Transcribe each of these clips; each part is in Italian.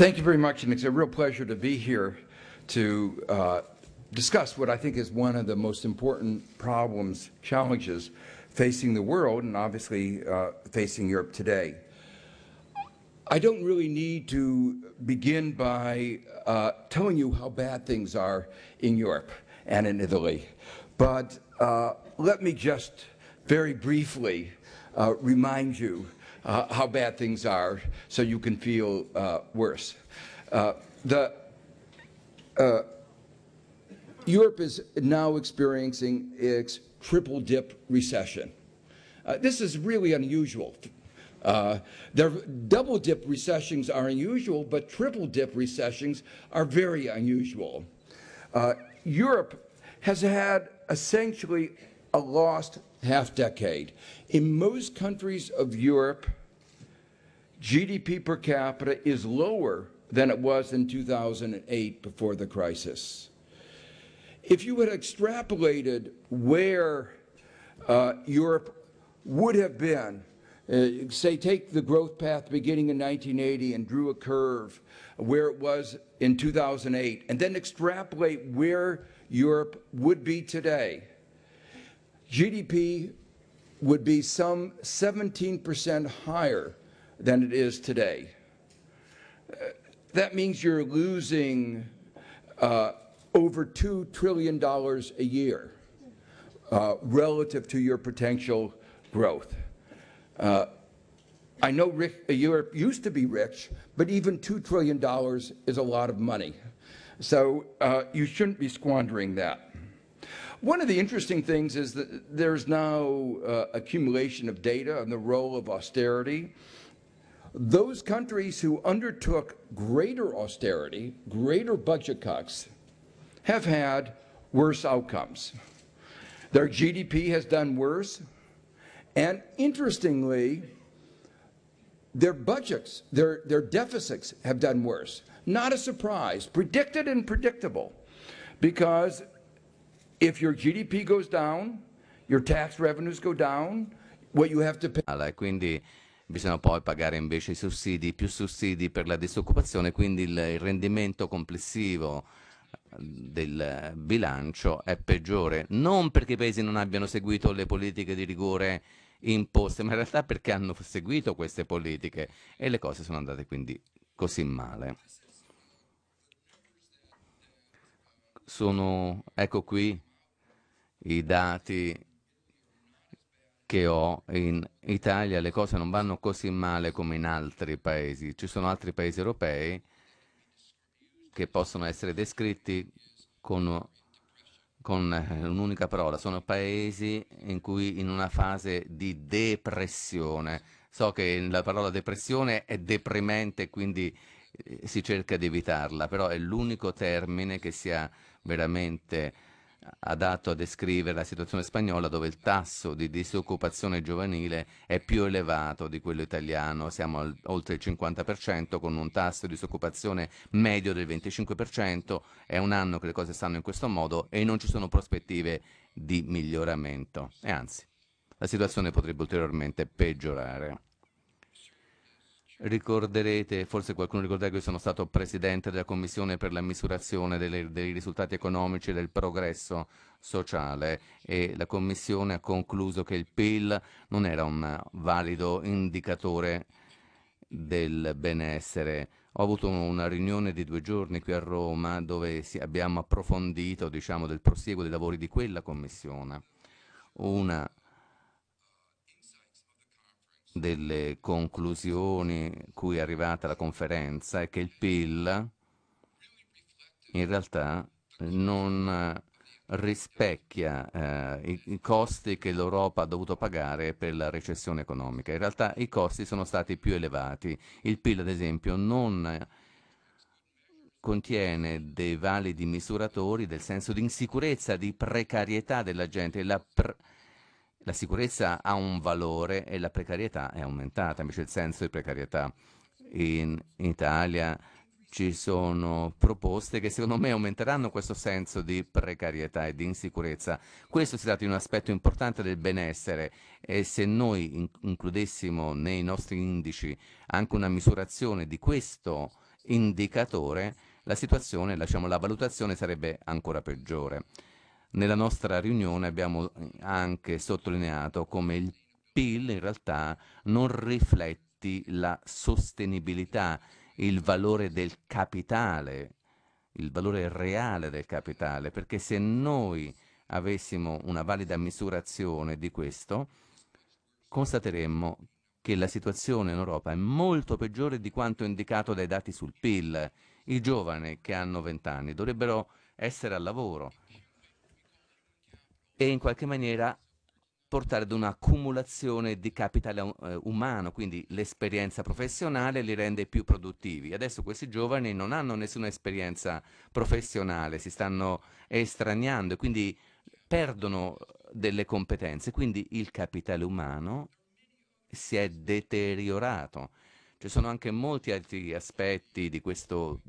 Thank you very much, and it's a real pleasure to be here to uh, discuss what I think is one of the most important problems, challenges facing the world, and obviously uh, facing Europe today. I don't really need to begin by uh, telling you how bad things are in Europe and in Italy, but uh, let me just very briefly uh, remind you uh, how bad things are so you can feel uh, worse. Uh, the, uh, Europe is now experiencing its triple dip recession. Uh, this is really unusual. double dip recessions are unusual, but triple dip recessions are very unusual. Europe has had essentially a lost half decade. In most countries of Europe, GDP per capita is lower than it was in 2008 before the crisis. If you had extrapolated where uh, Europe would have been, uh, say, take the growth path beginning in 1980 and drew a curve where it was in 2008, and then extrapolate where Europe would be today, GDP would be some 17% higher than it is today. that means you're losing uh, over $2 trillion a year uh, relative to your potential growth. Uh, I know Rick, Europe used to be rich, but even $2 trillion is a lot of money. So uh, you shouldn't be squandering that. One of the interesting things is that there's now uh, accumulation of data on the role of austerity. Those countries who undertook greater austerity, greater budget cuts, have had worse outcomes. Their GDP has done worse. And interestingly, their budgets, their, their deficits have done worse. Not a surprise, predicted and predictable, because If your GDP goes down, your tax revenues go down, what you have to pay... Allora, quindi bisogna poi pagare invece i sussidi, più sussidi per la disoccupazione, quindi il, il rendimento complessivo eh, del bilancio è peggiore, non perché i paesi non abbiano seguito le politiche di rigore imposte, ma in realtà perché hanno seguito queste politiche e le cose sono andate quindi così male. Sono, ecco qui, i dati che ho in Italia le cose non vanno così male come in altri paesi. Ci sono altri paesi europei che possono essere descritti con, con eh, un'unica parola. Sono paesi in cui in una fase di depressione. So che la parola depressione è deprimente, quindi eh, si cerca di evitarla, però è l'unico termine che sia veramente adatto a descrivere la situazione spagnola dove il tasso di disoccupazione giovanile è più elevato di quello italiano, siamo al, oltre il 50% con un tasso di disoccupazione medio del 25%, è un anno che le cose stanno in questo modo e non ci sono prospettive di miglioramento e anzi la situazione potrebbe ulteriormente peggiorare. Ricorderete, forse qualcuno ricorderà che io sono stato presidente della commissione per la misurazione delle, dei risultati economici e del progresso sociale e la commissione ha concluso che il PIL non era un valido indicatore del benessere. Ho avuto una riunione di due giorni qui a Roma dove abbiamo approfondito diciamo, del prosieguo dei lavori di quella commissione. Una delle conclusioni cui è arrivata la conferenza è che il PIL in realtà non eh, rispecchia eh, i, i, costi che l'Europa ha dovuto pagare per la recessione economica. In realtà i costi sono stati più elevati. Il PIL, ad esempio, non contiene dei validi misuratori del senso di insicurezza, di precarietà della gente. La pre- la sicurezza ha un valore e la precarietà è aumentata, invece il senso di precarietà in Italia ci sono proposte che secondo me aumenteranno questo senso di precarietà e di insicurezza. Questo si tratta di un aspetto importante del benessere e se noi includessimo nei nostri indici anche una misurazione di questo indicatore, la situazione, lasciamo la valutazione sarebbe ancora peggiore. Nella nostra riunione abbiamo eh, anche sottolineato come il PIL in realtà non rifletti la sostenibilità, il valore del capitale, il valore reale del capitale, perché se noi avessimo una valida misurazione di questo, constateremmo che la situazione in Europa è molto peggiore di quanto indicato dai dati sul PIL. I giovani che hanno 20 anni dovrebbero essere al lavoro, e in qualche maniera portare ad un'accumulazione di capitale eh, umano, quindi l'esperienza professionale li rende più produttivi. Adesso questi giovani non hanno nessuna esperienza professionale, si stanno estraniando e quindi perdono delle competenze, quindi il capitale umano si è deteriorato. Ci sono anche molti altri aspetti di questo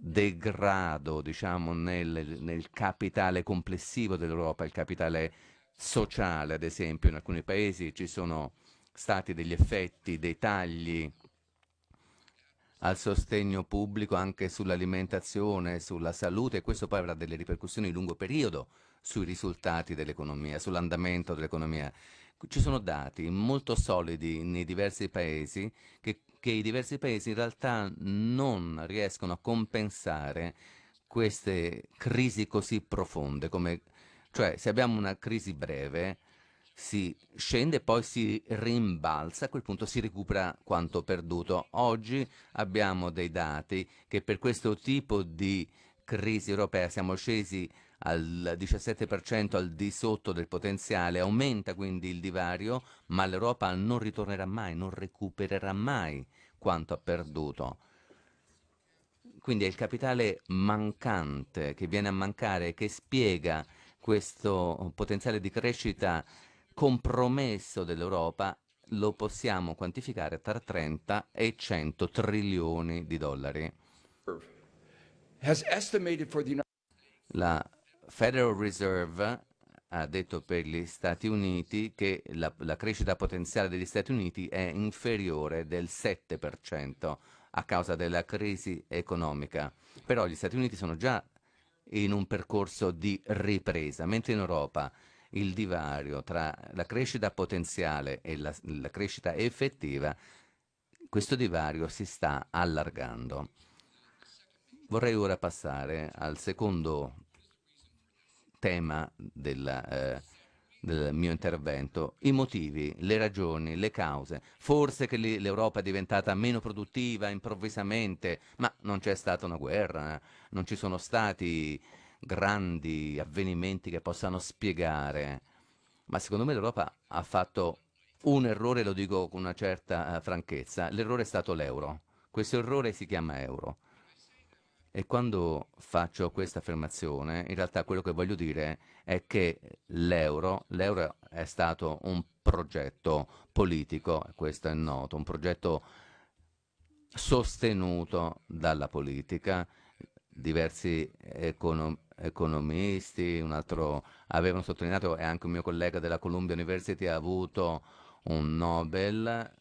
degrado diciamo, nel, nel capitale complessivo dell'Europa, il capitale sociale, ad esempio, in alcuni paesi ci sono stati degli effetti, dei tagli al sostegno pubblico anche sull'alimentazione, sulla salute e questo poi avrà delle ripercussioni di lungo periodo sui risultati dell'economia, sull'andamento dell'economia. Ci sono dati molto solidi nei diversi paesi che che i diversi paesi in realtà non riescono a compensare queste crisi così profonde, come, cioè se abbiamo una crisi breve si scende e poi si rimbalza, a quel punto si recupera quanto perduto. Oggi abbiamo dei dati che per questo tipo di crisi europea siamo scesi al 17% al di sotto del potenziale, aumenta quindi il divario, ma l'Europa non ritornerà mai, non recupererà mai quanto ha perduto. Quindi è il capitale mancante che viene a mancare, che spiega questo potenziale di crescita compromesso dell'Europa lo possiamo quantificare tra 30 e 100 trilioni di dollari. La Federal Reserve ha detto per gli Stati Uniti che la, la crescita potenziale degli Stati Uniti è inferiore del 7% a causa della crisi economica. Però gli Stati Uniti sono già in un percorso di ripresa, mentre in Europa il divario tra la crescita potenziale e la, la, crescita effettiva, questo divario si sta allargando. Vorrei ora passare al secondo tema della, eh, del mio intervento, i motivi, le ragioni, le cause. Forse che l'Europa è diventata meno produttiva improvvisamente, ma non c'è stata una guerra, eh. non ci sono stati grandi avvenimenti che possano spiegare. Ma secondo me l'Europa ha fatto un errore, lo dico con una certa eh, franchezza, l'errore è stato l'euro. Questo errore si chiama euro. E quando faccio questa affermazione, in realtà quello che voglio dire è che l'euro, l'euro è stato un progetto politico, questo è noto, un progetto sostenuto dalla politica, diversi econo economisti, un altro avevano sottolineato e anche un mio collega della Columbia University ha avuto un Nobel,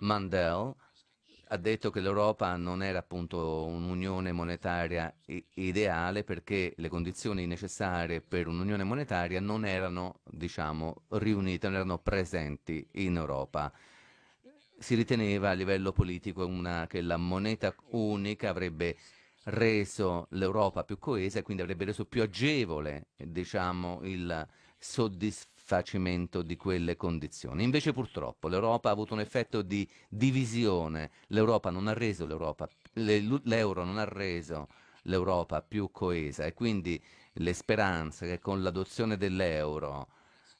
Mandel, ha detto che l'Europa non era appunto un'unione monetaria ideale perché le condizioni necessarie per un'unione monetaria non erano, diciamo, riunite, non erano presenti in Europa. Si riteneva a livello politico una, che la moneta unica avrebbe reso l'Europa più coesa e quindi avrebbe reso più agevole, diciamo, il soddisfare facimento di quelle condizioni. Invece purtroppo l'Europa ha avuto un effetto di divisione, l'Europa non ha reso l'Europa, l'euro non ha reso l'Europa più coesa e quindi le speranze che con l'adozione dell'euro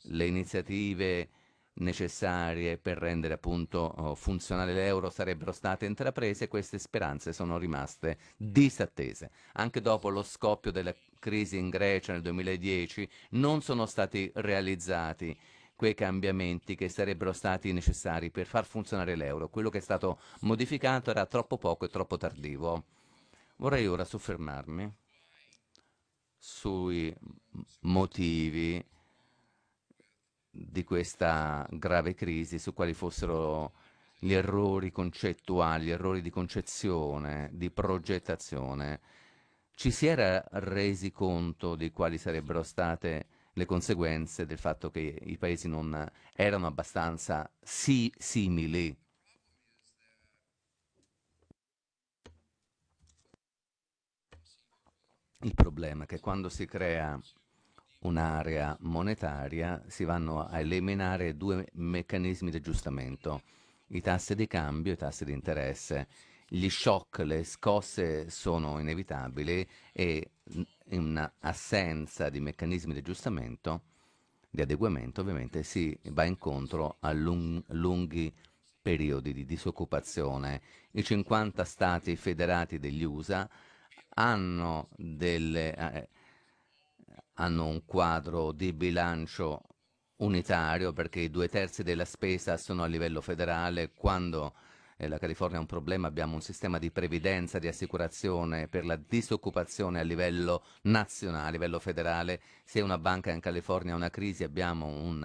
le iniziative necessarie per rendere appunto oh, funzionale l'euro sarebbero state intraprese, queste speranze sono rimaste disattese. Anche dopo lo scoppio della crisi in Grecia nel 2010 non sono stati realizzati quei cambiamenti che sarebbero stati necessari per far funzionare l'euro. Quello che è stato modificato era troppo poco e troppo tardivo. Vorrei ora soffermarmi sui motivi di questa grave crisi, su quali fossero gli errori concettuali, gli errori di concezione, di progettazione ci si era resi conto di quali sarebbero state le conseguenze del fatto che i paesi non erano abbastanza si simili. Il problema è che quando si crea un'area monetaria si vanno a eliminare due meccanismi di aggiustamento, i tassi di cambio e i tassi di interesse gli shock, le scosse sono inevitabili e in assenza di meccanismi di aggiustamento, di adeguamento, ovviamente si va incontro a lung- lunghi periodi di disoccupazione. I 50 stati federati degli USA hanno, delle, eh, hanno un quadro di bilancio unitario perché i due terzi della spesa sono a livello federale quando eh, la California ha un problema, abbiamo un sistema di previdenza, di assicurazione per la disoccupazione a livello nazionale, a livello federale. Se una banca in California ha una crisi abbiamo un,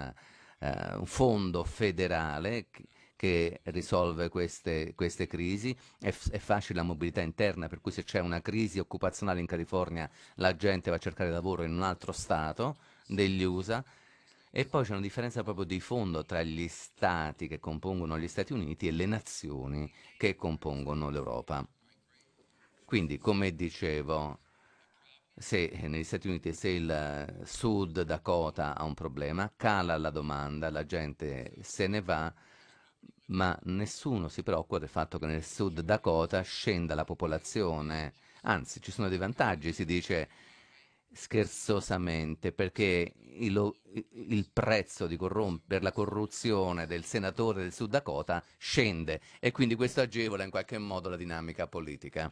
eh, un fondo federale che risolve queste, queste crisi, è, è, facile la mobilità interna, per cui se c'è una crisi occupazionale in California la gente va a cercare lavoro in un altro stato degli USA e poi c'è una differenza proprio di fondo tra gli stati che compongono gli Stati Uniti e le nazioni che compongono l'Europa. Quindi, come dicevo, se negli Stati Uniti se il Sud Dakota ha un problema, cala la domanda, la gente se ne va, ma nessuno si preoccupa del fatto che nel Sud Dakota scenda la popolazione. Anzi, ci sono dei vantaggi, si dice scherzosamente perché il, il prezzo per la corruzione del senatore del Sud Dakota scende e quindi questo agevola in qualche modo la dinamica politica.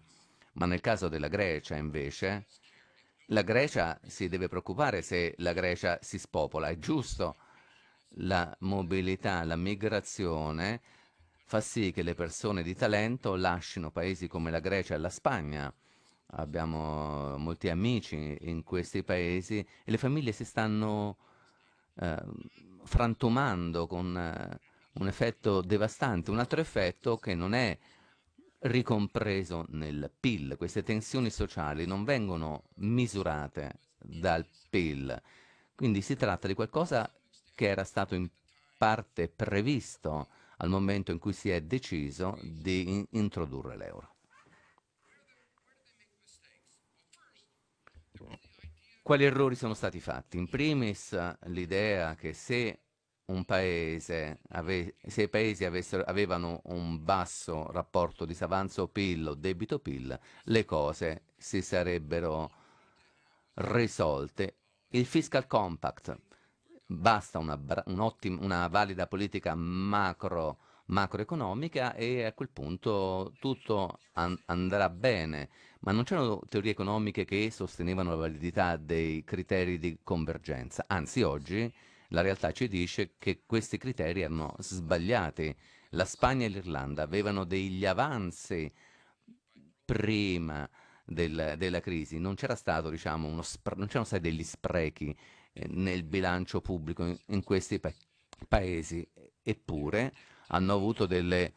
Ma nel caso della Grecia invece, la Grecia si deve preoccupare se la Grecia si spopola, è giusto. La mobilità, la migrazione fa sì che le persone di talento lasciano paesi come la Grecia e la Spagna abbiamo molti amici in questi paesi e le famiglie si stanno eh, frantumando con eh, un effetto devastante, un altro effetto che non è ricompreso nel PIL. Queste tensioni sociali non vengono misurate dal PIL, quindi si tratta di qualcosa che era stato in parte previsto al momento in cui si è deciso di introdurre l'euro. Quali errori sono stati fatti? In primis l'idea che se un paese, ave, se i paesi avessero, avevano un basso rapporto disavanzo PIL o debito PIL, le cose si sarebbero risolte. Il fiscal compact, basta una, un una valida politica macro, macroeconomica e a quel punto tutto an andrà bene ma non c'erano teorie economiche che sostenevano la validità dei criteri di convergenza. Anzi, oggi la realtà ci dice che questi criteri erano sbagliati. La Spagna e l'Irlanda avevano degli avanzi prima del, della crisi, non c'era stato, diciamo, uno, non c'erano stati degli sprechi eh, nel bilancio pubblico in, in questi pa paesi, eppure hanno avuto delle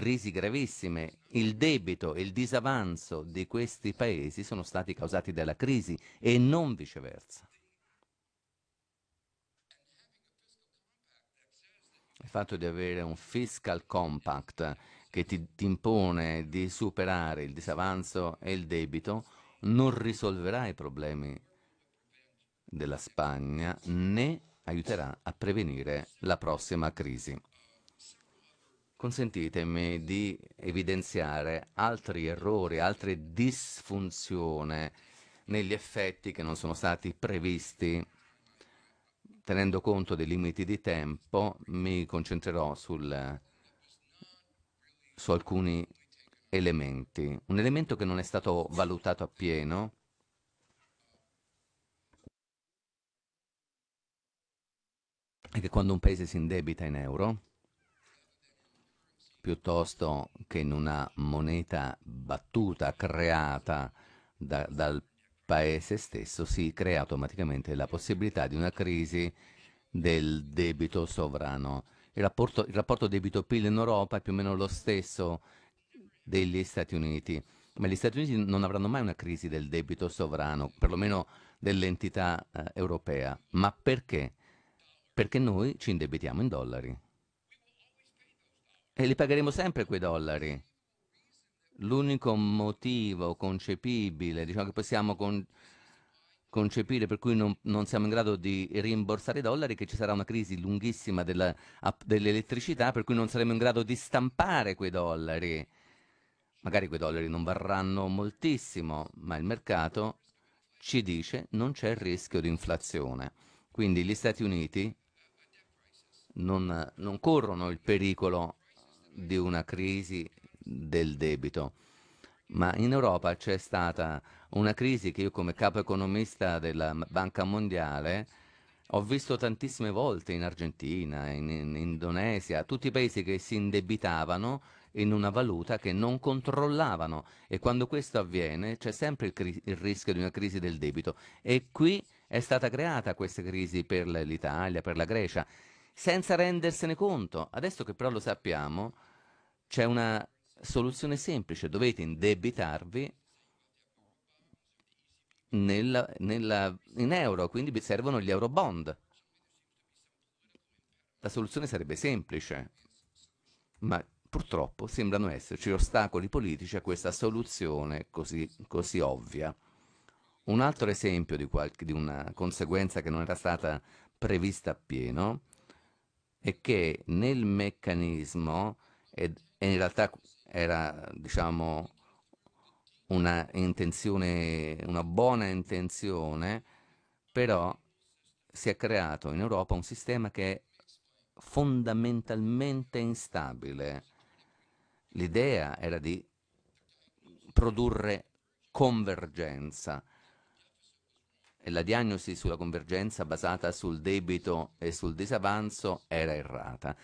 crisi gravissime. Il debito e il disavanzo di questi paesi sono stati causati dalla crisi e non viceversa. Il fatto di avere un fiscal compact che ti, ti impone di superare il disavanzo e il debito non risolverà i problemi della Spagna né aiuterà a prevenire la prossima crisi consentitemi di evidenziare altri errori, altre disfunzioni negli effetti che non sono stati previsti. Tenendo conto dei limiti di tempo, mi concentrerò sul, su alcuni elementi. Un elemento che non è stato valutato appieno è che quando un paese si indebita in euro, piuttosto che in una moneta battuta, creata da, dal paese stesso, si crea automaticamente la possibilità di una crisi del debito sovrano. Il rapporto, il rapporto debito-PIL in Europa è più o meno lo stesso degli Stati Uniti, ma gli Stati Uniti non avranno mai una crisi del debito sovrano, perlomeno dell'entità eh, europea. Ma perché? Perché noi ci indebitiamo in dollari. E li pagheremo sempre quei dollari. L'unico motivo concepibile, diciamo che possiamo con concepire per cui non, non, siamo in grado di rimborsare i dollari, è che ci sarà una crisi lunghissima dell'elettricità per cui non saremo in grado di stampare quei dollari. Magari quei dollari non varranno moltissimo, ma il mercato ci dice non c'è il rischio di inflazione. Quindi gli Stati Uniti non, non corrono il pericolo di una crisi del debito, ma in Europa c'è stata una crisi che io come capo economista della Banca Mondiale ho visto tantissime volte in Argentina, in, in Indonesia, tutti i paesi che si indebitavano in una valuta che non controllavano e quando questo avviene c'è sempre il, il, rischio di una crisi del debito e qui è stata creata questa crisi per l'Italia, per la Grecia, senza rendersene conto. Adesso che però lo sappiamo, c'è una soluzione semplice, dovete indebitarvi nella, nella, in euro, quindi servono gli euro bond. La soluzione sarebbe semplice, ma purtroppo sembrano esserci ostacoli politici a questa soluzione così, così ovvia. Un altro esempio di, qualche, di, una conseguenza che non era stata prevista appieno è che nel meccanismo ed, e in realtà era diciamo una intenzione, una buona intenzione, però si è creato in Europa un sistema che è fondamentalmente instabile. L'idea era di produrre convergenza e la diagnosi sulla convergenza basata sul debito e sul disavanzo era errata.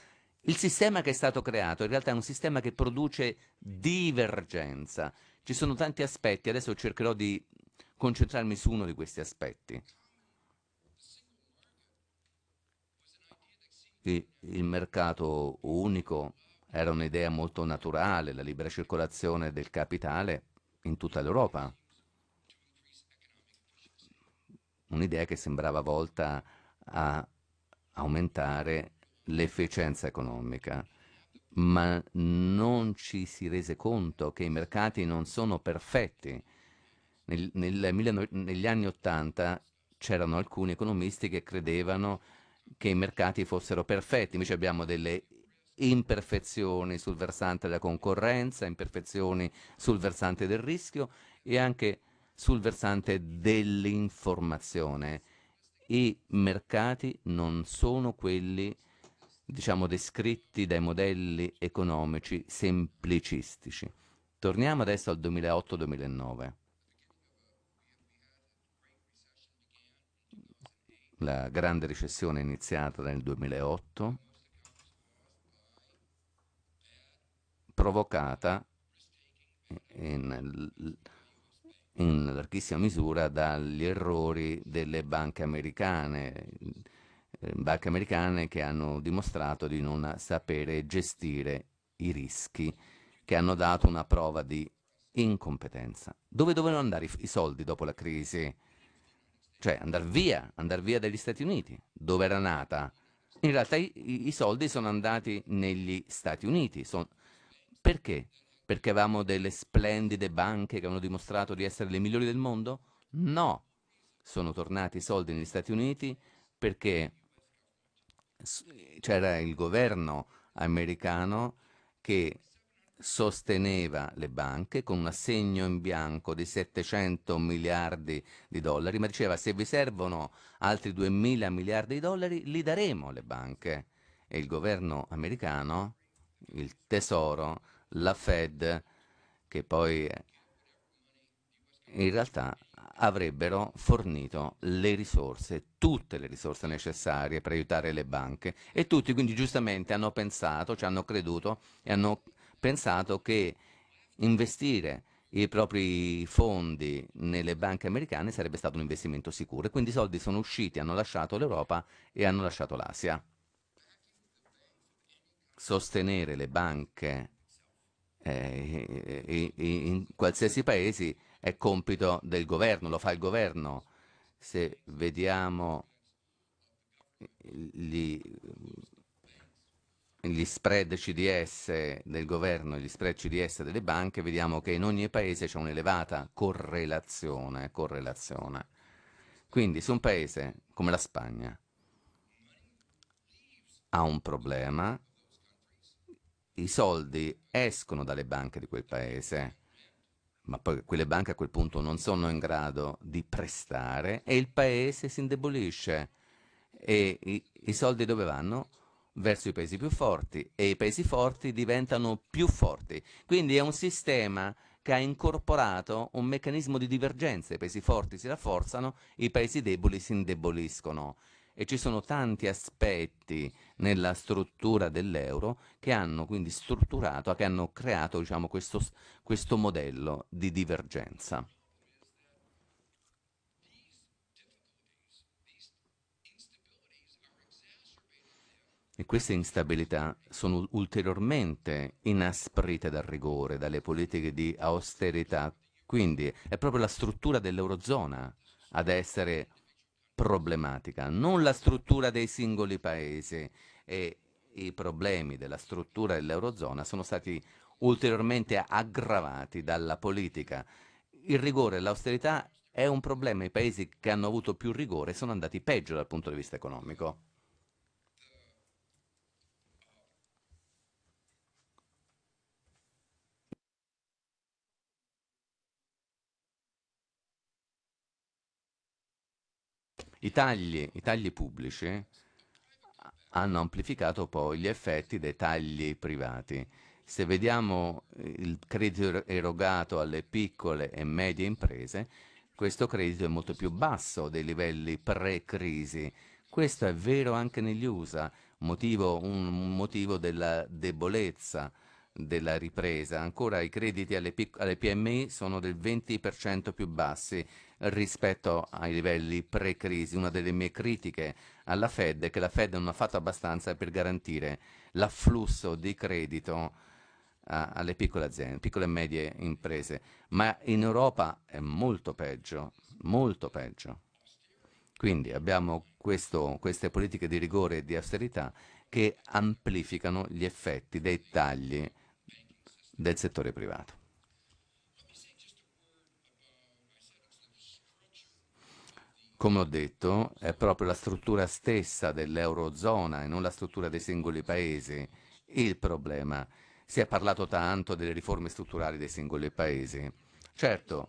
Il sistema che è stato creato in realtà è un sistema che produce divergenza. Ci sono tanti aspetti, adesso cercherò di concentrarmi su uno di questi aspetti. Il mercato unico era un'idea molto naturale, la libera circolazione del capitale in tutta l'Europa. Un'idea che sembrava volta a aumentare l'efficienza economica, ma non ci si rese conto che i mercati non sono perfetti. Nel, nel, negli anni Ottanta c'erano alcuni economisti che credevano che i mercati fossero perfetti, invece abbiamo delle imperfezioni sul versante della concorrenza, imperfezioni sul versante del rischio e anche sul versante dell'informazione. I mercati non sono quelli che diciamo, descritti dai modelli economici semplicistici. Torniamo adesso al 2008-2009. La grande recessione è iniziata nel 2008, provocata in, in larghissima misura dagli errori delle banche americane, banche americane che hanno dimostrato di non sapere gestire i rischi, che hanno dato una prova di incompetenza. Dove dovevano andare i soldi dopo la crisi? Cioè andare via, andare via dagli Stati Uniti, dove era nata. In realtà i, i soldi sono andati negli Stati Uniti. Son... Perché? Perché avevamo delle splendide banche che hanno dimostrato di essere le migliori del mondo? No, sono tornati i soldi negli Stati Uniti perché c'era il governo americano che sosteneva le banche con un assegno in bianco di 700 miliardi di dollari, ma diceva se vi servono altri 2 mila miliardi di dollari li daremo alle banche. E il governo americano, il tesoro, la Fed, che poi in realtà avrebbero fornito le risorse, tutte le risorse necessarie per aiutare le banche e tutti quindi giustamente hanno pensato, ci cioè hanno creduto e hanno pensato che investire i propri fondi nelle banche americane sarebbe stato un investimento sicuro e quindi i soldi sono usciti, hanno lasciato l'Europa e hanno lasciato l'Asia. Sostenere le banche eh, in, in, in qualsiasi paese è compito del governo, lo fa il governo. Se vediamo gli, gli spread CDS del governo e gli spread CDS delle banche, vediamo che in ogni paese c'è un'elevata correlazione, correlazione. Quindi se un paese come la Spagna ha un problema, i soldi escono dalle banche di quel paese ma poi quelle banche a quel punto non sono in grado di prestare e il paese si indebolisce. E i, i soldi dove vanno? Verso i paesi più forti e i paesi forti diventano più forti. Quindi è un sistema che ha incorporato un meccanismo di divergenza. I paesi forti si rafforzano, i paesi deboli si indeboliscono. E ci sono tanti aspetti nella struttura dell'euro che hanno quindi strutturato, che hanno creato diciamo, questo, questo modello di divergenza. E queste instabilità sono ulteriormente inasprite dal rigore, dalle politiche di austerità. Quindi è proprio la struttura dell'Eurozona ad essere problematica, non la struttura dei singoli paesi e i problemi della struttura dell'Eurozona sono stati ulteriormente aggravati dalla politica. Il rigore e l'austerità è un problema, i paesi che hanno avuto più rigore sono andati peggio dal punto di vista economico. I tagli, i tagli pubblici hanno amplificato poi gli effetti dei tagli privati. Se vediamo eh, il credito er-, erogato alle piccole e medie imprese, questo credito è molto più basso dei livelli pre-crisi. Questo è vero anche negli USA, motivo, un motivo della debolezza della ripresa. Ancora i crediti alle, alle PMI sono del 20% più bassi rispetto ai livelli pre-crisi. Una delle mie critiche alla Fed è che la Fed non ha fatto abbastanza per garantire l'afflusso di credito a, alle piccole aziende, piccole e medie imprese. Ma in Europa è molto peggio, molto peggio. Quindi abbiamo questo, queste politiche di rigore e di austerità che amplificano gli effetti dei tagli del settore privato. Come ho detto, è proprio la struttura stessa dell'Eurozona e non la struttura dei singoli paesi il problema. Si è parlato tanto delle riforme strutturali dei singoli paesi. Certo,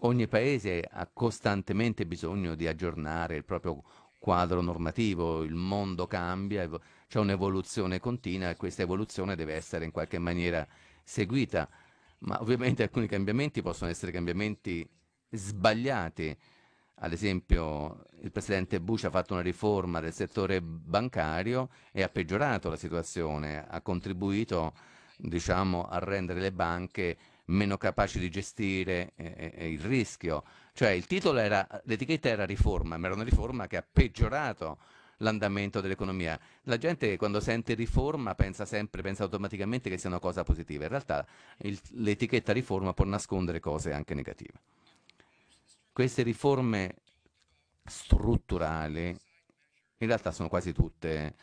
ogni paese ha costantemente bisogno di aggiornare il proprio quadro normativo, il mondo cambia, c'è un'evoluzione continua e questa evoluzione deve essere in qualche maniera seguita, ma ovviamente alcuni cambiamenti possono essere cambiamenti sbagliati. Ad esempio, il presidente Bush ha fatto una riforma del settore bancario e ha peggiorato la situazione, ha contribuito diciamo, a rendere le banche meno capaci di gestire eh, eh, eh il rischio. Cioè, l'etichetta era riforma, ma era una riforma che ha peggiorato l'andamento dell'economia. La gente quando sente riforma pensa sempre, pensa automaticamente che sia una cosa positiva. In realtà l'etichetta riforma può nascondere cose anche negative. Queste riforme strutturali in realtà sono quasi tutte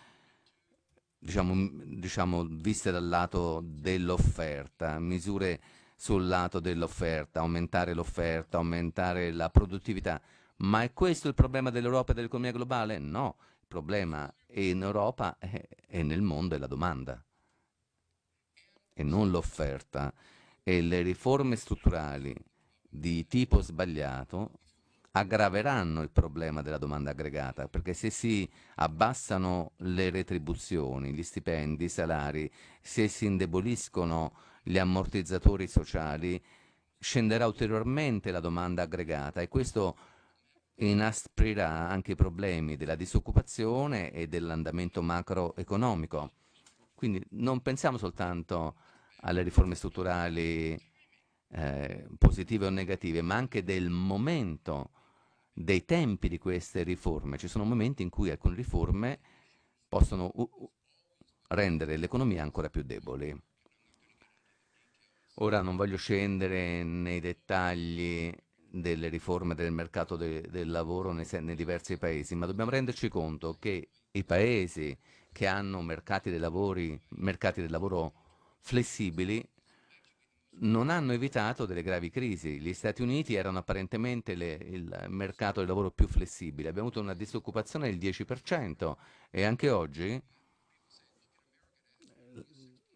diciamo, diciamo viste dal lato dell'offerta, misure sul lato dell'offerta, aumentare l'offerta, aumentare la produttività. Ma è questo il problema dell'Europa e dell'economia globale? No, problema in Europa eh, e nel mondo è la domanda e non l'offerta e le riforme strutturali di tipo sbagliato aggraveranno il problema della domanda aggregata, perché se si abbassano le retribuzioni, gli stipendi, i salari, se si indeboliscono gli ammortizzatori sociali, scenderà ulteriormente la domanda aggregata e questo inasprirà anche i problemi della disoccupazione e dell'andamento macroeconomico. Quindi non pensiamo soltanto alle riforme strutturali eh, positive o negative, ma anche del momento, dei tempi di queste riforme. Ci sono momenti in cui alcune riforme possono rendere l'economia ancora più debole. Ora non voglio scendere nei dettagli delle riforme del mercato de, del lavoro nei, nei diversi paesi, ma dobbiamo renderci conto che i paesi che hanno mercati dei, lavori, mercati del lavoro flessibili non hanno evitato delle gravi crisi. Gli Stati Uniti erano apparentemente le, il mercato del lavoro più flessibile. Abbiamo avuto una disoccupazione del 10% e anche oggi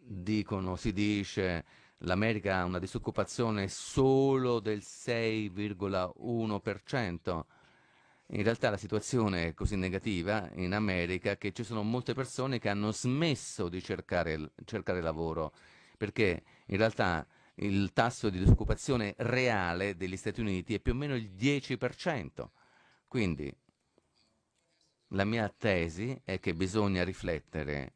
dicono, si dice l'America ha una disoccupazione solo del 6,1%. In realtà la situazione è così negativa in America che ci sono molte persone che hanno smesso di cercare, cercare lavoro, perché in realtà il tasso di disoccupazione reale degli Stati Uniti è più o meno il 10%. Quindi la mia tesi è che bisogna riflettere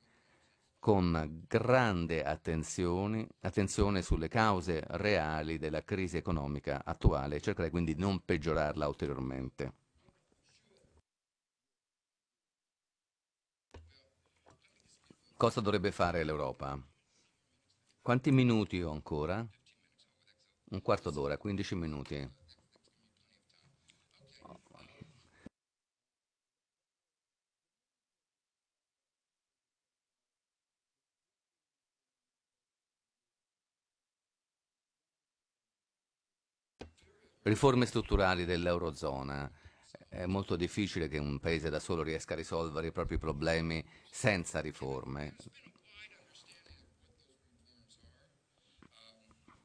con grande attenzione, attenzione, sulle cause reali della crisi economica attuale e cercare quindi di non peggiorarla ulteriormente. Cosa dovrebbe fare l'Europa? Quanti minuti ho ancora? Un quarto d'ora, 15 minuti. Riforme strutturali dell'Eurozona. È molto difficile che un paese da solo riesca a risolvere i propri problemi senza riforme.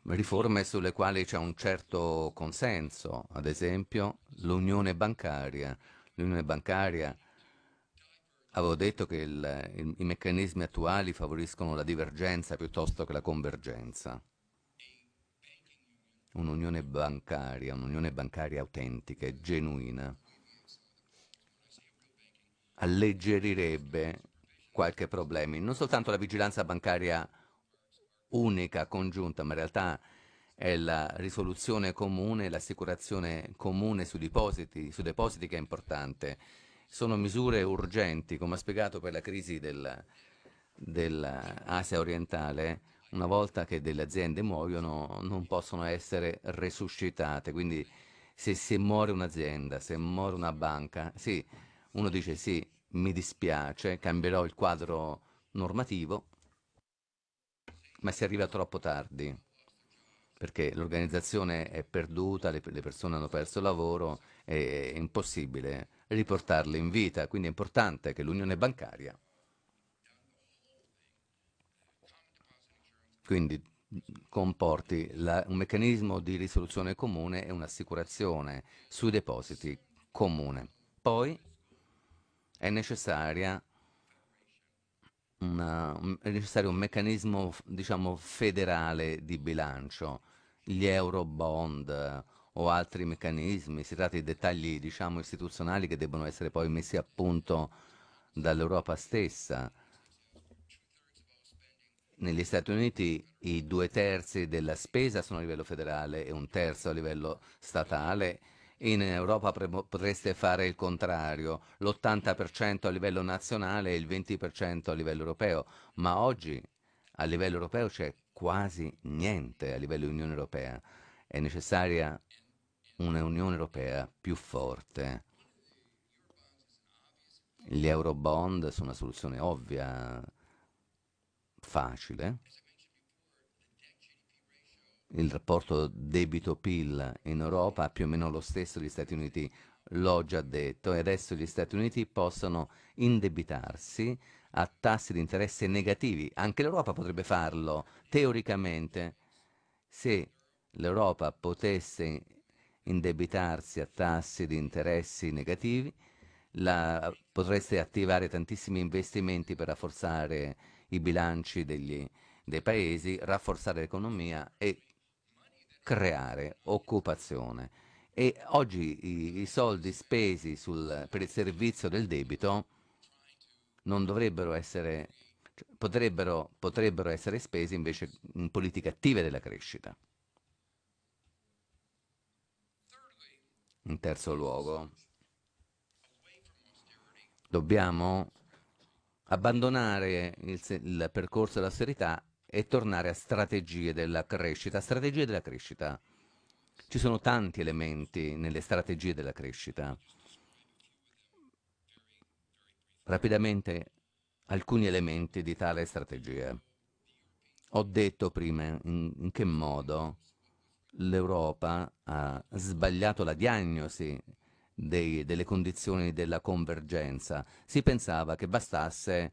Riforme sulle quali c'è un certo consenso, ad esempio l'unione bancaria. L'unione bancaria avevo detto che il, il, i meccanismi attuali favoriscono la divergenza piuttosto che la convergenza un'unione bancaria, un'unione bancaria autentica e genuina, alleggerirebbe qualche problema, non soltanto la vigilanza bancaria unica, congiunta, ma in realtà è la risoluzione comune, l'assicurazione comune su depositi, su depositi che è importante. Sono misure urgenti, come ha spiegato per la crisi dell'Asia dell orientale, una volta che delle aziende muoiono non possono essere resuscitate, quindi se, se muore un'azienda, se muore una banca, sì, uno dice sì, mi dispiace, cambierò il quadro normativo, ma si arriva troppo tardi, perché l'organizzazione è perduta, le, le persone hanno perso il lavoro, è impossibile riportarle in vita, quindi è importante che l'unione bancaria quindi comporti la, un meccanismo di risoluzione comune e un'assicurazione sui depositi comune. Poi è, una, è necessario un meccanismo diciamo, federale di bilancio, gli euro bond eh, o altri meccanismi, si tratta di dettagli diciamo, istituzionali che debbono essere poi messi a punto dall'Europa stessa negli Stati Uniti i due terzi della spesa sono a livello federale e un terzo a livello statale. In Europa potreste fare il contrario, l'80% a livello nazionale e il 20% a livello europeo, ma oggi a livello europeo c'è quasi niente a livello Unione Europea. È necessaria un'Unione Europea più forte. Gli euro bond sono una soluzione ovvia facile. Il rapporto debito-PIL in Europa è più o meno lo stesso degli Stati Uniti, l'ho già detto, e adesso gli Stati Uniti possono indebitarsi a tassi di interesse negativi. Anche l'Europa potrebbe farlo, teoricamente. Se l'Europa potesse indebitarsi a tassi di interessi negativi, la, potreste attivare tantissimi investimenti per rafforzare i bilanci degli, dei paesi, rafforzare l'economia e creare occupazione. E oggi i, i soldi spesi sul, per il servizio del debito non dovrebbero essere, cioè, potrebbero, potrebbero essere spesi invece in politiche attive della crescita. In terzo luogo, dobbiamo abbandonare il, il percorso dell'austerità e tornare a strategie della crescita. Strategie della crescita. Ci sono tanti elementi nelle strategie della crescita. Rapidamente alcuni elementi di tale strategia. Ho detto prima in, in che modo l'Europa ha sbagliato la diagnosi dei, delle condizioni della convergenza. Si pensava che bastasse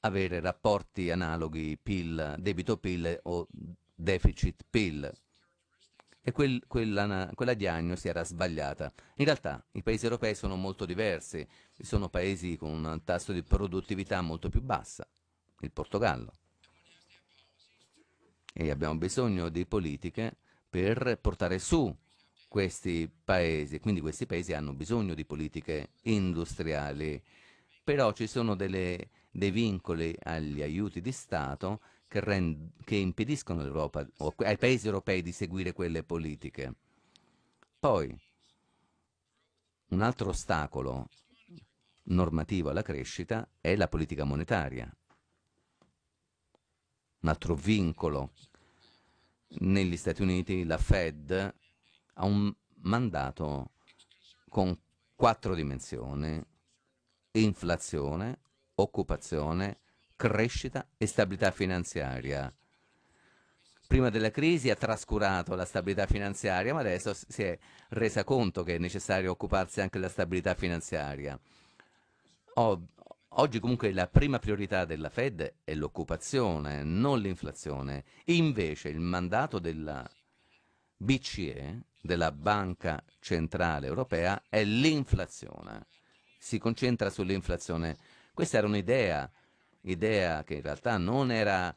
avere rapporti analoghi PIL, debito PIL o deficit PIL. E quel, quella, quella diagnosi era sbagliata. In realtà i paesi europei sono molto diversi, ci sono paesi con un tasso di produttività molto più bassa, il Portogallo. E abbiamo bisogno di politiche per portare su questi paesi, quindi questi paesi hanno bisogno di politiche industriali, però ci sono delle, dei vincoli agli aiuti di Stato che, rend, che impediscono all'Europa o ai paesi europei di seguire quelle politiche. Poi un altro ostacolo normativo alla crescita è la politica monetaria. Un altro vincolo. Negli Stati Uniti la Fed ha un mandato con quattro dimensioni, inflazione, occupazione, crescita e stabilità finanziaria. Prima della crisi ha trascurato la stabilità finanziaria, ma adesso si è resa conto che è necessario occuparsi anche della stabilità finanziaria. Ob Oggi comunque la prima priorità della Fed è l'occupazione, non l'inflazione. Invece il mandato della BCE della Banca Centrale Europea è l'inflazione. Si concentra sull'inflazione. Questa era un'idea, idea che in realtà non era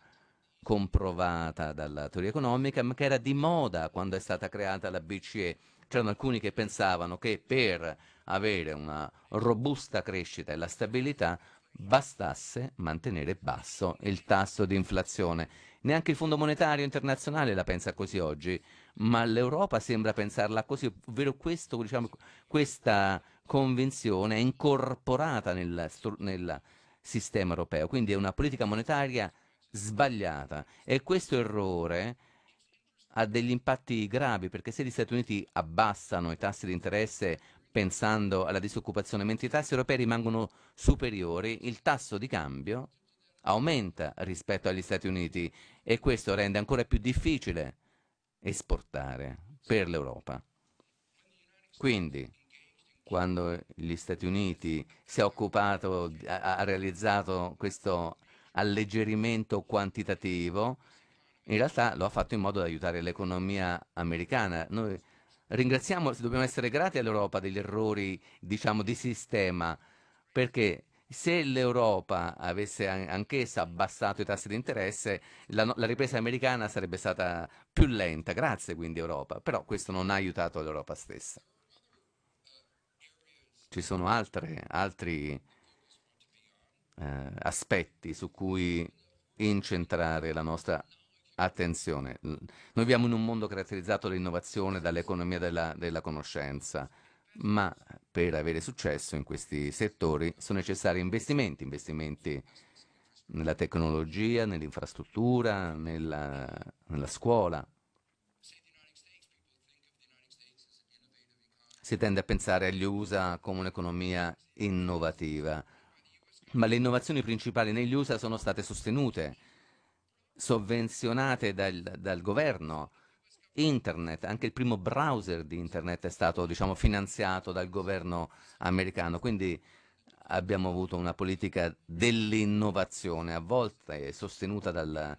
comprovata dalla teoria economica, ma che era di moda quando è stata creata la BCE. C'erano alcuni che pensavano che per avere una robusta crescita e la stabilità bastasse mantenere basso il tasso di inflazione. Neanche il Fondo Monetario Internazionale la pensa così oggi ma l'Europa sembra pensarla così, ovvero questo, diciamo, questa convinzione è incorporata nel, nel sistema europeo, quindi è una politica monetaria sbagliata e questo errore ha degli impatti gravi perché se gli Stati Uniti abbassano i tassi di interesse pensando alla disoccupazione, mentre i tassi europei rimangono superiori, il tasso di cambio aumenta rispetto agli Stati Uniti e questo rende ancora più difficile esportare per l'Europa. Quindi, quando gli Stati Uniti si è occupato, ha, realizzato questo alleggerimento quantitativo, in realtà lo ha fatto in modo da aiutare l'economia americana. Noi ringraziamo, dobbiamo essere grati all'Europa degli errori, diciamo, di sistema, perché se l'Europa avesse anch'essa abbassato i tassi di interesse, la, la, ripresa americana sarebbe stata più lenta, grazie quindi Europa, però questo non ha aiutato l'Europa stessa. Ci sono altre, altri eh, aspetti su cui incentrare la nostra attenzione. Noi viviamo in un mondo caratterizzato dall'innovazione, dall'economia della, della conoscenza, ma per avere successo in questi settori sono necessari investimenti, investimenti nella tecnologia, nell'infrastruttura, nella, nella scuola. Si tende a pensare agli USA come un'economia innovativa, ma le innovazioni principali negli USA sono state sostenute, sovvenzionate dal, dal governo, internet, anche il primo browser di internet è stato diciamo, finanziato dal governo americano, quindi abbiamo avuto una politica dell'innovazione, a volte sostenuta dal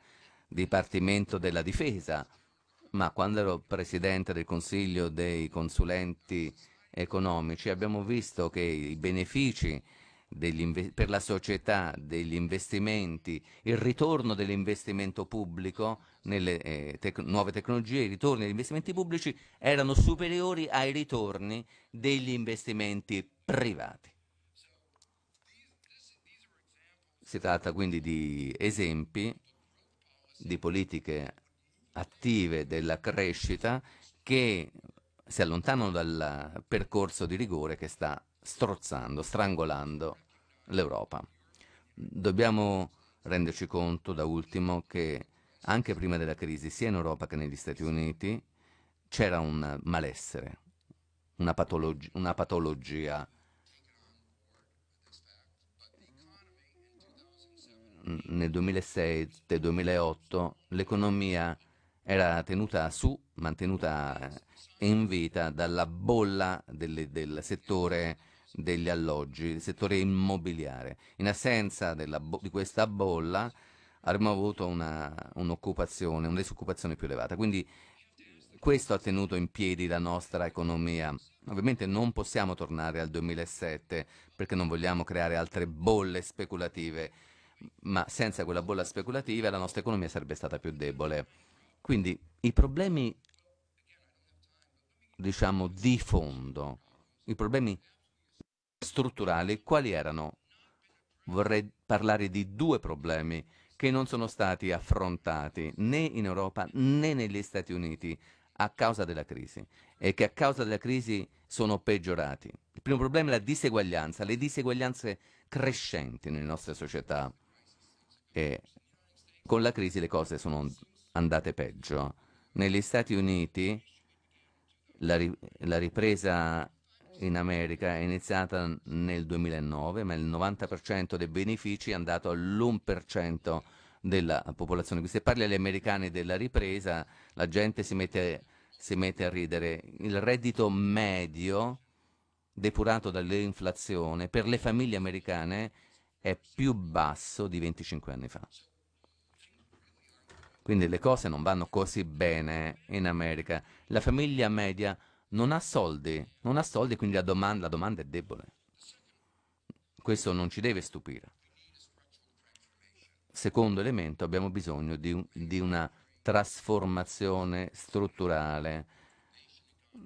Dipartimento della Difesa, ma quando ero presidente del Consiglio dei consulenti economici abbiamo visto che i benefici per la società degli investimenti, il ritorno dell'investimento pubblico nelle eh, tec nuove tecnologie, i ritorni degli investimenti pubblici erano superiori ai ritorni degli investimenti privati. Si tratta quindi di esempi di politiche attive della crescita che si allontanano dal percorso di rigore che sta strozzando, strangolando l'Europa. Dobbiamo renderci conto, da ultimo, che anche prima della crisi, sia in Europa che negli Stati Uniti, c'era un malessere, una, patologi una patologia. Nel 2007 2008 l'economia era tenuta su, mantenuta in vita dalla bolla del, del settore degli alloggi, il settore immobiliare. In assenza bo- di questa bolla avremmo avuto una, un'occupazione, una disoccupazione più elevata. Quindi questo ha tenuto in piedi la nostra economia. Ovviamente non possiamo tornare al 2007 perché non vogliamo creare altre bolle speculative, ma senza quella bolla speculativa la nostra economia sarebbe stata più debole. Quindi i problemi, diciamo, di fondo, i problemi strutturali quali erano? Vorrei parlare di due problemi che non sono stati affrontati né in Europa né negli Stati Uniti a causa della crisi e che a causa della crisi sono peggiorati. Il primo problema è la diseguaglianza, le diseguaglianze crescenti nelle nostre società e con la crisi le cose sono andate peggio. Negli Stati Uniti la, ri- la ripresa in America è iniziata nel 2009, ma il 90% dei benefici è andato all'1% della popolazione. Se parli agli americani della ripresa, la gente si mette, si mette a ridere. Il reddito medio, depurato dall'inflazione, per le famiglie americane è più basso di 25 anni fa. Quindi le cose non vanno così bene in America. La famiglia media non ha soldi, non ha soldi, quindi la domanda, la domanda è debole. Questo non ci deve stupire. Secondo elemento, abbiamo bisogno di, di una trasformazione strutturale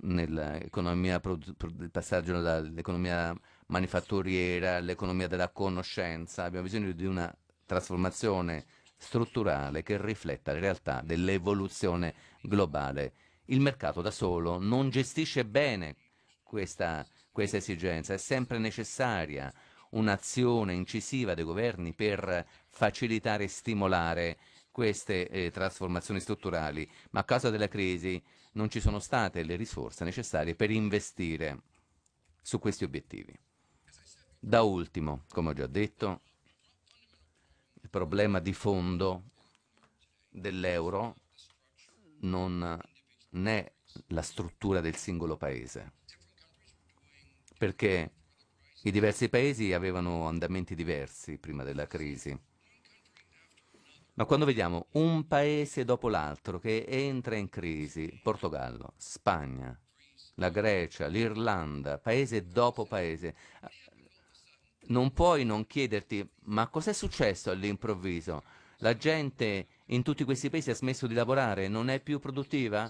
nell'economia, il passaggio dall'economia manifatturiera all'economia della conoscenza. Abbiamo bisogno di una trasformazione strutturale che rifletta la realtà dell'evoluzione globale il mercato da solo non gestisce bene questa, questa esigenza, è sempre necessaria un'azione incisiva dei governi per facilitare e stimolare queste eh, trasformazioni strutturali, ma a causa della crisi non ci sono state le risorse necessarie per investire su questi obiettivi. Da ultimo, come ho già detto, il problema di fondo dell'euro non né la struttura del singolo paese, perché i diversi paesi avevano andamenti diversi prima della crisi. Ma quando vediamo un paese dopo l'altro che entra in crisi, Portogallo, Spagna, la Grecia, l'Irlanda, paese dopo paese, non puoi non chiederti ma cos'è successo all'improvviso? La gente in tutti questi paesi ha smesso di lavorare, non è più produttiva?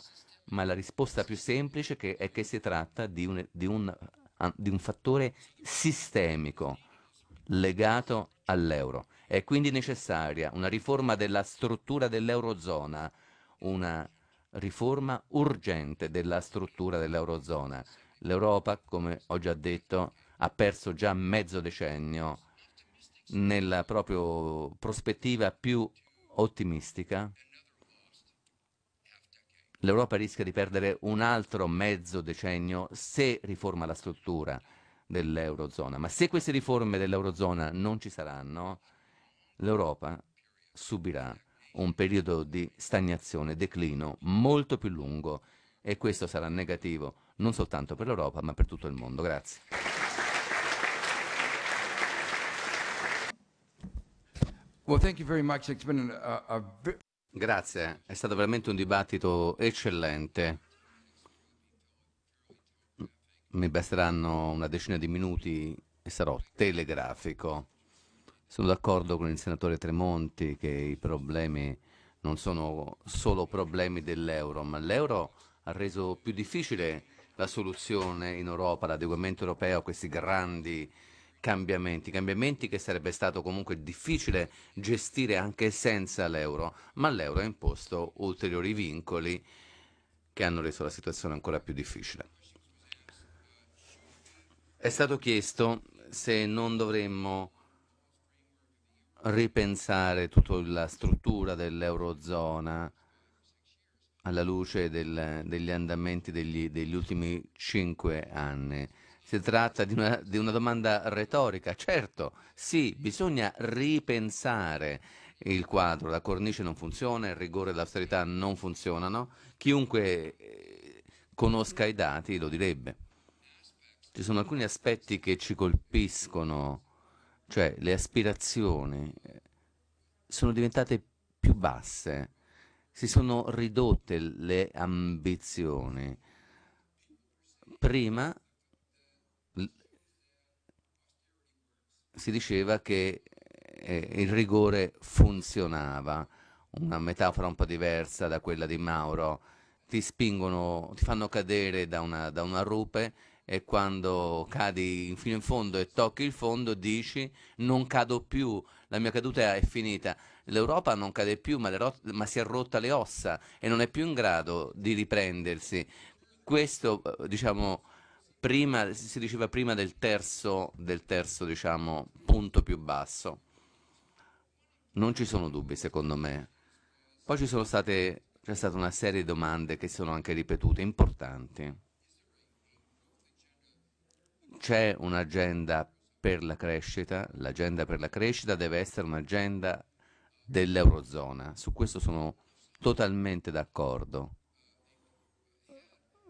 ma la risposta più semplice che è che si tratta di un, di un, di un fattore sistemico legato all'euro. È quindi necessaria una riforma della struttura dell'eurozona, una riforma urgente della struttura dell'eurozona. L'Europa, come ho già detto, ha perso già mezzo decennio nella propria prospettiva più ottimistica l'Europa rischia di perdere un altro mezzo decennio se riforma la struttura dell'Eurozona. Ma se queste riforme dell'Eurozona non ci saranno, l'Europa subirà un periodo di stagnazione, declino molto più lungo e questo sarà negativo non soltanto per l'Europa ma per tutto il mondo. Grazie. Well, thank you very much. It's been a, a Grazie, è stato veramente un dibattito eccellente. Mi basteranno una decina di minuti e sarò telegrafico. Sono d'accordo con il senatore Tremonti che i problemi non sono solo problemi dell'euro, ma l'euro ha reso più difficile la soluzione in Europa, l'adeguamento europeo a questi grandi problemi cambiamenti, cambiamenti che sarebbe stato comunque difficile gestire anche senza l'euro, ma l'euro ha imposto ulteriori vincoli che hanno reso la situazione ancora più difficile. È stato chiesto se non dovremmo ripensare tutta la struttura dell'Eurozona alla luce del, degli andamenti degli, degli ultimi cinque anni si tratta di una, di una domanda retorica. Certo, sì, bisogna ripensare il quadro. La cornice non funziona, il rigore e l'austerità non funzionano. Chiunque eh, conosca i dati lo direbbe. Ci sono alcuni aspetti che ci colpiscono, cioè le aspirazioni eh, sono diventate più basse, si sono ridotte le ambizioni. Prima si diceva che eh, il rigore funzionava, una metafora un po' diversa da quella di Mauro, ti spingono, ti fanno cadere da una, da una rupe e quando cadi fino in fondo e tocchi il fondo dici non cado più, la mia caduta è finita. L'Europa non cade più ma, ma si è rotta le ossa e non è più in grado di riprendersi. Questo eh, diciamo prima, si diceva prima del terzo, del terzo diciamo, punto più basso. Non ci sono dubbi, secondo me. Poi ci sono state, c'è stata una serie di domande che sono anche ripetute, importanti. C'è un'agenda per la crescita, l'agenda per la crescita deve essere un'agenda dell'Eurozona, su questo sono totalmente d'accordo.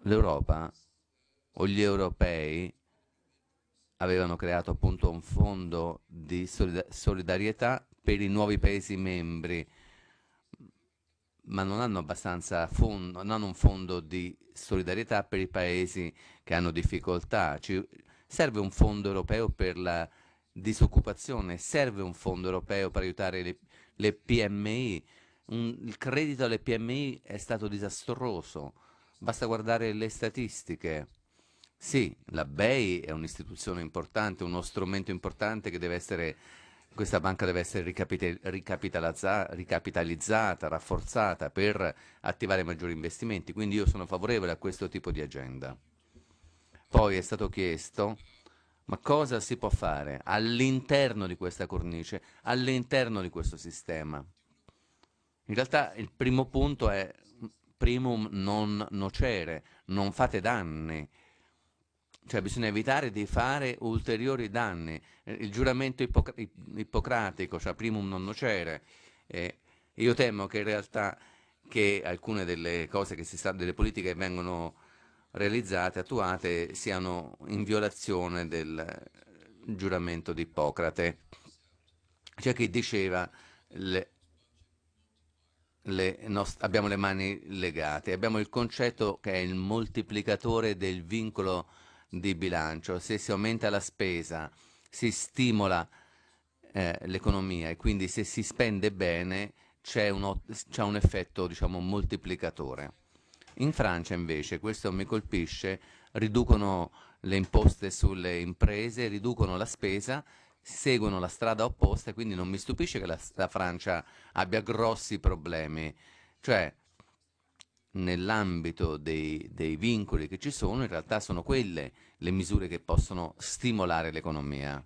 L'Europa o gli europei avevano creato appunto un fondo di solidarietà per i nuovi paesi membri, ma non hanno abbastanza fondo, non hanno un fondo di solidarietà per i paesi che hanno difficoltà. Ci serve un fondo europeo per la disoccupazione, serve un fondo europeo per aiutare le, le PMI. Un, il credito alle PMI è stato disastroso, basta guardare le statistiche sì, la BEI è un'istituzione importante, uno strumento importante che deve essere, questa banca deve essere ricapitalizzata, rafforzata per attivare maggiori investimenti, quindi io sono favorevole a questo tipo di agenda. Poi è stato chiesto, ma cosa si può fare all'interno di questa cornice, all'interno di questo sistema? In realtà il primo punto è primum non nocere, non fate danni, cioè bisogna evitare di fare ulteriori danni. Eh, il giuramento ippocra- ippocratico, cioè primum non nocere, eh, io temo che in realtà che alcune delle cose che si sa, delle politiche che vengono realizzate, attuate, siano in violazione del eh, giuramento di Ippocrate. C'è chi diceva le, le nost- abbiamo le mani legate, abbiamo il concetto che è il moltiplicatore del vincolo di bilancio, se si aumenta la spesa, si stimola eh, l'economia e quindi se si spende bene c'è un, effetto diciamo, moltiplicatore. In Francia invece, questo mi colpisce, riducono le imposte sulle imprese, riducono la spesa, seguono la strada opposta, e quindi non mi stupisce che la, la Francia abbia grossi problemi. Cioè, nell'ambito dei, dei, vincoli che ci sono, in realtà sono quelle le misure che possono stimolare l'economia.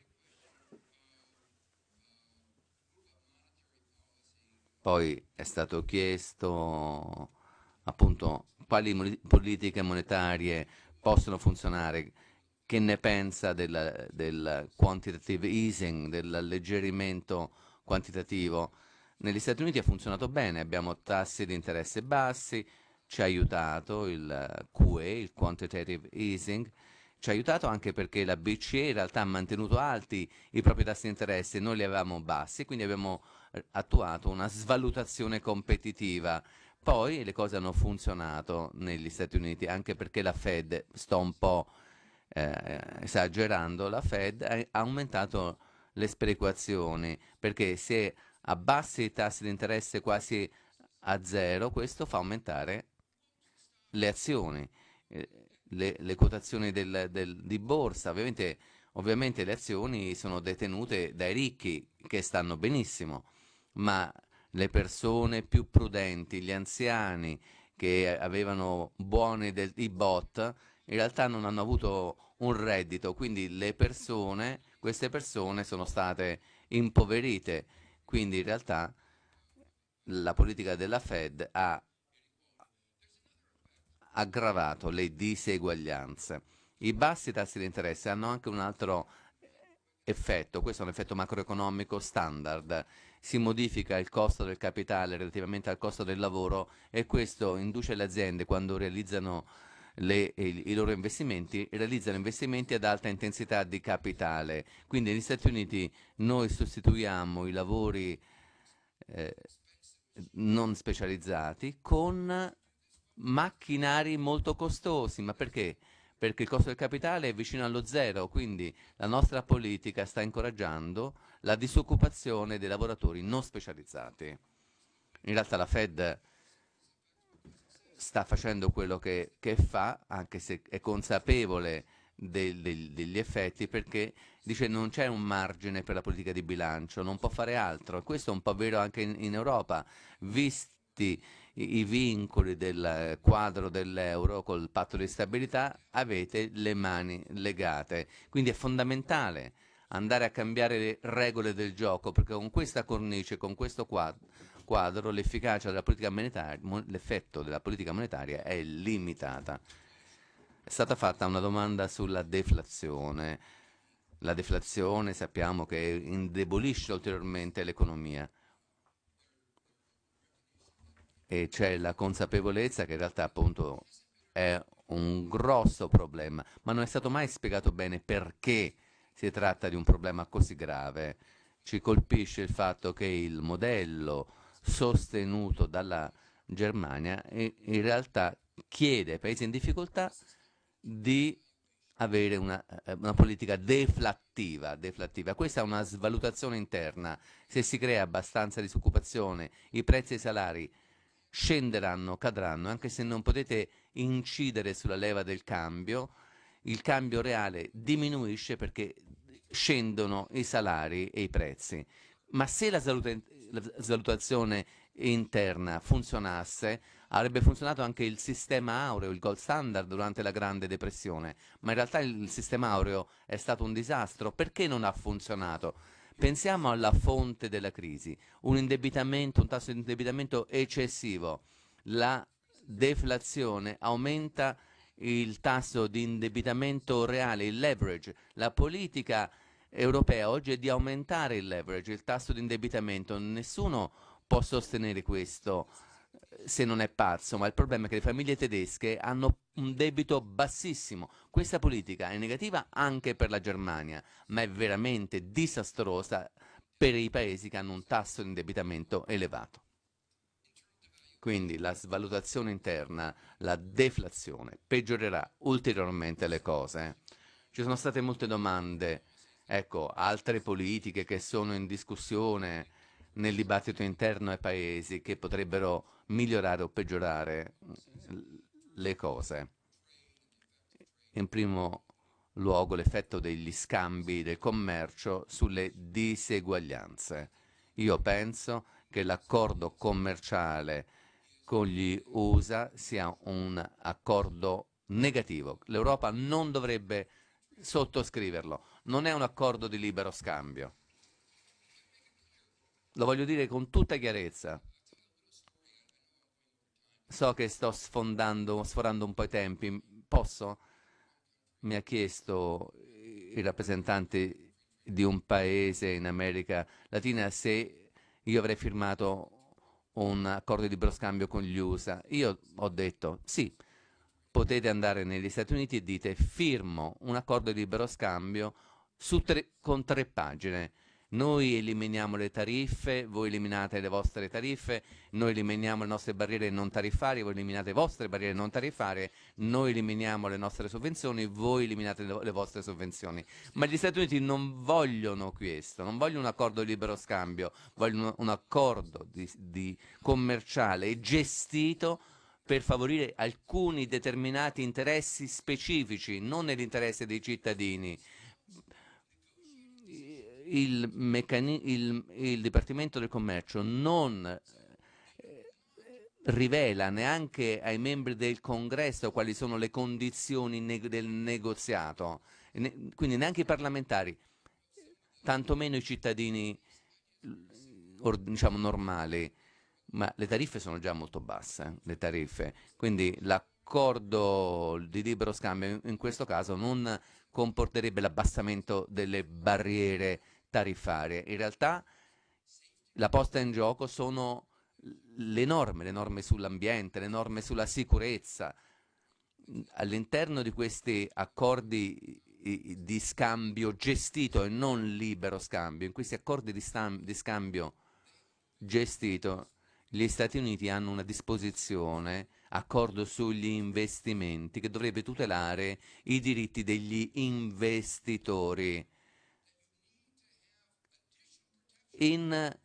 Poi è stato chiesto appunto quali politiche monetarie possono funzionare, che ne pensa del, del quantitative easing, dell'alleggerimento quantitativo. Negli Stati Uniti ha funzionato bene, abbiamo tassi di interesse bassi, ci ha aiutato il QE, eh, il quantitative easing, ci ha aiutato anche perché la BCE in realtà ha mantenuto alti i propri tassi di interesse, noi li avevamo bassi, quindi abbiamo eh, attuato una svalutazione competitiva. Poi le cose hanno funzionato negli Stati Uniti, anche perché la Fed, sto un po' eh, esagerando, la Fed ha aumentato le sperequazioni, perché se abbassi i tassi di interesse quasi a zero, questo fa aumentare le azioni, eh, le, le quotazioni del, del, di borsa, ovviamente, ovviamente le azioni sono detenute dai ricchi che stanno benissimo, ma le persone più prudenti, gli anziani che avevano buoni del, i bot, in realtà non hanno avuto un reddito, quindi le persone, queste persone sono state impoverite, quindi in realtà la politica della Fed ha aggravato le diseguaglianze. I bassi tassi di interesse hanno anche un altro effetto, questo è un effetto macroeconomico standard, si modifica il costo del capitale relativamente al costo del lavoro e questo induce le aziende quando realizzano le, i, i, loro investimenti, realizzano investimenti ad alta intensità di capitale. Quindi negli Stati Uniti noi sostituiamo i lavori eh, non specializzati con macchinari molto costosi, ma perché? Perché il costo del capitale è vicino allo zero, quindi la nostra politica sta incoraggiando la disoccupazione dei lavoratori non specializzati. In realtà la Fed sta facendo quello che, che fa, anche se è consapevole del, del, degli effetti, perché dice che non c'è un margine per la politica di bilancio, non può fare altro. E questo è un po' vero anche in, in Europa, visti i, vincoli del quadro dell'euro col patto di stabilità, avete le mani legate. Quindi è fondamentale andare a cambiare le regole del gioco, perché con questa cornice, con questo quadro, l'efficacia della politica monetaria, l'effetto della politica monetaria è limitata. È stata fatta una domanda sulla deflazione. La deflazione sappiamo che indebolisce ulteriormente l'economia e c'è la consapevolezza che in realtà appunto è un grosso problema, ma non è stato mai spiegato bene perché si tratta di un problema così grave. Ci colpisce il fatto che il modello sostenuto dalla Germania in realtà chiede ai paesi in difficoltà di avere una, eh, una politica deflattiva, deflattiva, Questa è una svalutazione interna. Se si crea abbastanza disoccupazione, i prezzi dei salari scenderanno, cadranno, anche se non potete incidere sulla leva del cambio, il cambio reale diminuisce perché scendono i salari e i prezzi. Ma se la, salute, la salutazione interna funzionasse, avrebbe funzionato anche il sistema aureo, il gold standard durante la Grande Depressione, ma in realtà il sistema aureo è stato un disastro. Perché non ha funzionato? Pensiamo alla fonte della crisi, un indebitamento, un tasso di indebitamento eccessivo. La deflazione aumenta il tasso di indebitamento reale, il leverage. La politica europea oggi è di aumentare il leverage, il tasso di indebitamento. Nessuno può sostenere questo se non è parso, ma il problema è che le famiglie tedesche hanno un debito bassissimo. Questa politica è negativa anche per la Germania, ma è veramente disastrosa per i paesi che hanno un tasso di indebitamento elevato. Quindi la svalutazione interna, la deflazione, peggiorerà ulteriormente le cose. Eh. Ci sono state molte domande, ecco, altre politiche che sono in discussione, nel dibattito interno ai paesi che potrebbero migliorare o peggiorare le cose. In primo luogo l'effetto degli scambi del commercio sulle diseguaglianze. Io penso che l'accordo commerciale con gli USA sia un accordo negativo. L'Europa non dovrebbe sottoscriverlo. Non è un accordo di libero scambio. Lo voglio dire con tutta chiarezza. So che sto sfondando, sforando un po' i tempi. Posso? Mi ha chiesto il rappresentante di un paese in America Latina se io avrei firmato un accordo di libero scambio con gli USA. Io ho detto sì, potete andare negli Stati Uniti e dite firmo un accordo di libero scambio tre, con tre pagine noi eliminiamo le tariffe, voi eliminate le vostre tariffe, noi eliminiamo le nostre barriere non tariffarie, voi eliminate le vostre barriere non tariffarie, noi eliminiamo le nostre sovvenzioni, voi eliminate le, vostre sovvenzioni. Ma gli Stati Uniti non vogliono questo, non vogliono un accordo di libero scambio, vogliono un accordo di, di commerciale gestito per favorire alcuni determinati interessi specifici, non nell'interesse dei cittadini il, il, il Dipartimento del Commercio non eh, rivela neanche ai membri del congresso quali sono le condizioni ne del negoziato, ne quindi neanche i parlamentari, tantomeno i cittadini diciamo normali, ma le tariffe sono già molto basse, quindi l'accordo di libero scambio in questo caso non comporterebbe l'abbassamento delle barriere tariffarie. In realtà la posta in gioco sono le norme, le norme sull'ambiente, le norme sulla sicurezza. All'interno di questi accordi di scambio gestito e non libero scambio, in questi accordi di, di scambio gestito, gli Stati Uniti hanno una disposizione, accordo sugli investimenti, che dovrebbe tutelare i diritti degli investitori in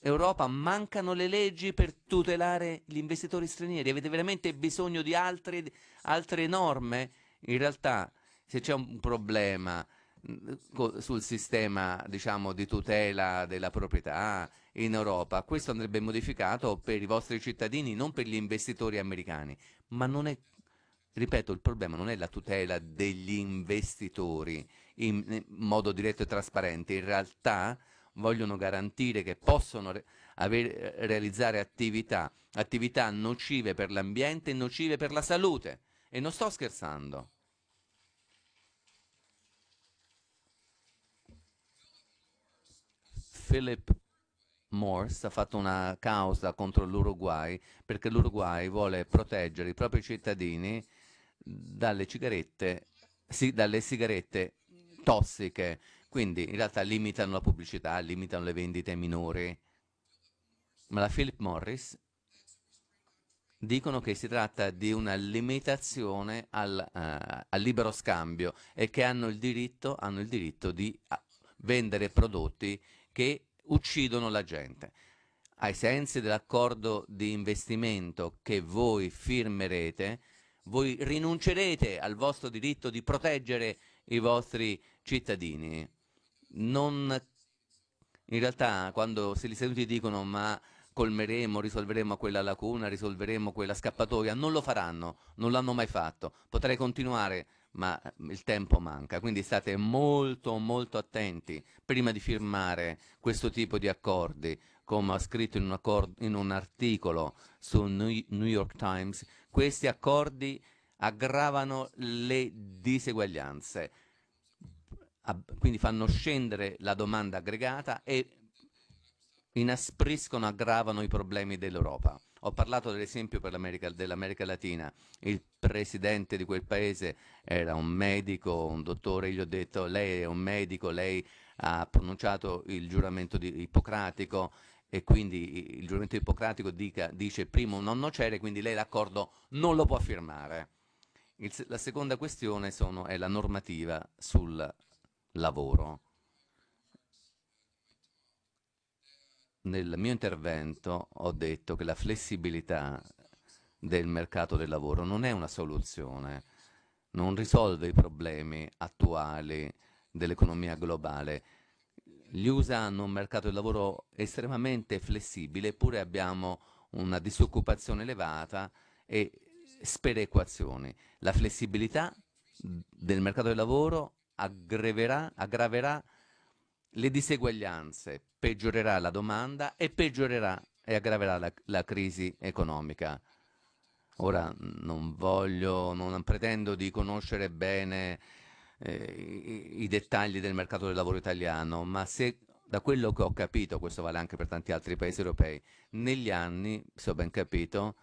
Europa mancano le leggi per tutelare gli investitori stranieri. Avete veramente bisogno di altre, altre norme? In realtà, se c'è un problema mm, sul sistema diciamo, di tutela della proprietà in Europa, questo andrebbe modificato per i vostri cittadini, non per gli investitori americani. Ma non è, ripeto, il problema non è la tutela degli investitori in, in modo diretto e trasparente. In realtà vogliono garantire che possono re avere, eh, realizzare attività, attività nocive per l'ambiente e nocive per la salute. E non sto scherzando. Philip Morse ha fatto una causa contro l'Uruguay perché l'Uruguay vuole proteggere i propri cittadini dalle sì, dalle sigarette tossiche quindi in realtà limitano la pubblicità, limitano le vendite minori. Ma la Philip Morris dicono che si tratta di una limitazione al, uh, al libero scambio e che hanno il diritto, hanno il diritto di ah, vendere prodotti che uccidono la gente. Ai sensi dell'accordo di investimento che voi firmerete, voi rinuncerete al vostro diritto di proteggere i vostri cittadini non, in realtà quando se gli seduti dicono ma colmeremo, risolveremo quella lacuna, risolveremo quella scappatoia, non lo faranno, non l'hanno mai fatto. Potrei continuare, ma il tempo manca, quindi state molto molto attenti prima di firmare questo tipo di accordi, come ho scritto in un, accordo, in un articolo su New York Times, questi accordi aggravano le diseguaglianze quindi fanno scendere la domanda aggregata e inaspriscono, aggravano i problemi dell'Europa. Ho parlato dell'esempio dell'America Latina, il presidente di quel paese era un medico, un dottore, gli ho detto lei è un medico, lei ha pronunciato il giuramento di, ippocratico e quindi il giuramento ippocratico dica, dice primo non nocere, quindi lei l'accordo non lo può firmare. Il, la seconda questione sono, è la normativa sul lavoro. Nel mio intervento ho detto che la flessibilità del mercato del lavoro non è una soluzione, non risolve i problemi attuali dell'economia globale. Gli USA hanno un mercato del lavoro estremamente flessibile, eppure abbiamo una disoccupazione elevata e sperequazioni. La flessibilità del mercato del lavoro aggraverà, aggraverà le diseguaglianze, peggiorerà la domanda e peggiorerà e aggraverà la, la crisi economica. Ora non voglio, non pretendo di conoscere bene eh, i, i dettagli del mercato del lavoro italiano, ma se da quello che ho capito, questo vale anche per tanti altri paesi europei, negli anni, se ho ben capito,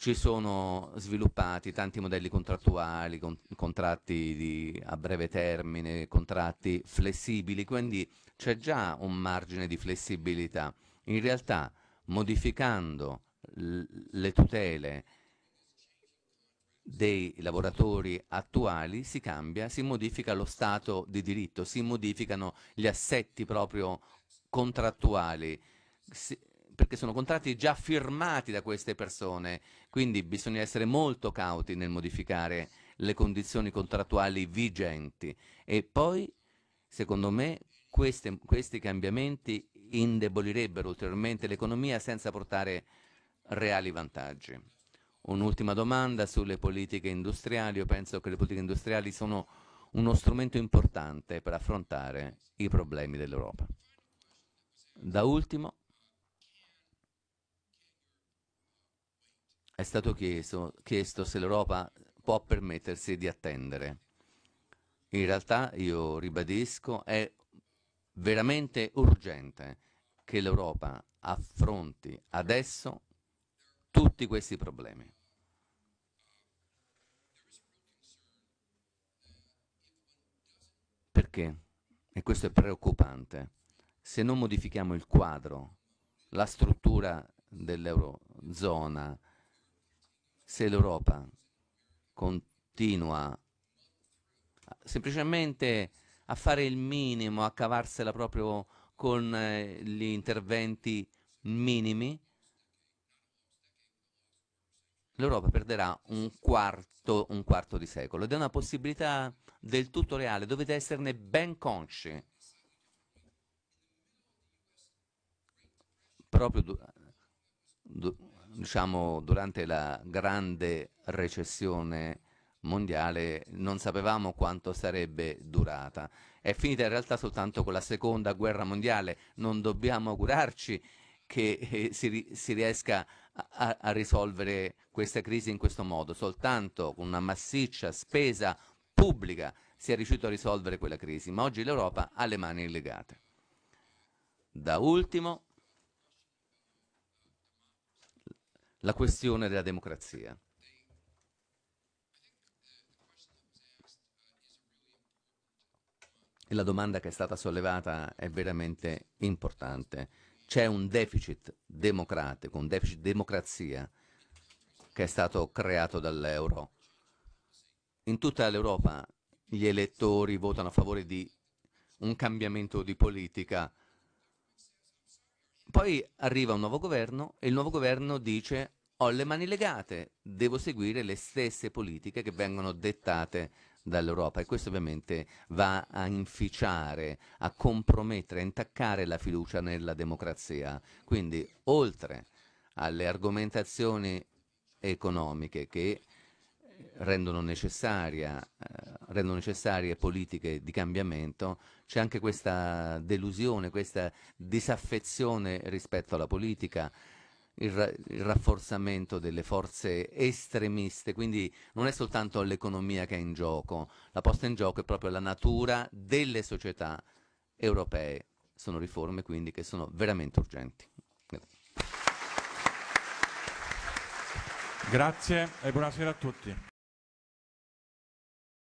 ci sono sviluppati tanti modelli contrattuali, con, contratti di, a breve termine, contratti flessibili, quindi c'è già un margine di flessibilità. In realtà, modificando le tutele dei lavoratori attuali si cambia, si modifica lo stato di diritto, si modificano gli assetti proprio contrattuali, si, perché sono contratti già firmati da queste persone, quindi bisogna essere molto cauti nel modificare le condizioni contrattuali vigenti e poi, secondo me, queste, questi cambiamenti indebolirebbero ulteriormente l'economia senza portare reali vantaggi. Un'ultima domanda sulle politiche industriali. Io penso che le politiche industriali sono uno strumento importante per affrontare i problemi dell'Europa. Da ultimo, è stato chiesto, chiesto se l'Europa può permettersi di attendere. In realtà, io ribadisco, è veramente urgente che l'Europa affronti adesso tutti questi problemi. Perché? E questo è preoccupante. Se non modifichiamo il quadro, la struttura dell'eurozona, se l'Europa continua semplicemente a fare il minimo, a cavarsela proprio con eh, gli interventi minimi, l'Europa perderà un quarto, un quarto di secolo ed è una possibilità del tutto reale, dovete esserne ben consci. Proprio diciamo, durante la grande recessione mondiale non sapevamo quanto sarebbe durata. È finita in realtà soltanto con la seconda guerra mondiale, non dobbiamo augurarci che eh, si, si, riesca a, a, risolvere questa crisi in questo modo, soltanto con una massiccia spesa pubblica si è riuscito a risolvere quella crisi, ma oggi l'Europa ha le mani legate. Da ultimo, la questione della democrazia. E la domanda che è stata sollevata è veramente importante. C'è un deficit democratico, un deficit democrazia che è stato creato dall'euro. In tutta l'Europa gli elettori votano a favore di un cambiamento di politica poi arriva un nuovo governo e il nuovo governo dice ho le mani legate, devo seguire le stesse politiche che vengono dettate dall'Europa e questo ovviamente va a inficiare, a compromettere, a intaccare la fiducia nella democrazia. Quindi oltre alle argomentazioni economiche che rendono, eh, rendono, necessarie politiche di cambiamento, c'è anche questa delusione, questa disaffezione rispetto alla politica, il, ra il rafforzamento delle forze estremiste, quindi non è soltanto l'economia che è in gioco, la posta in gioco è proprio la natura delle società europee. Sono riforme quindi che sono veramente urgenti. Grazie e buonasera a tutti.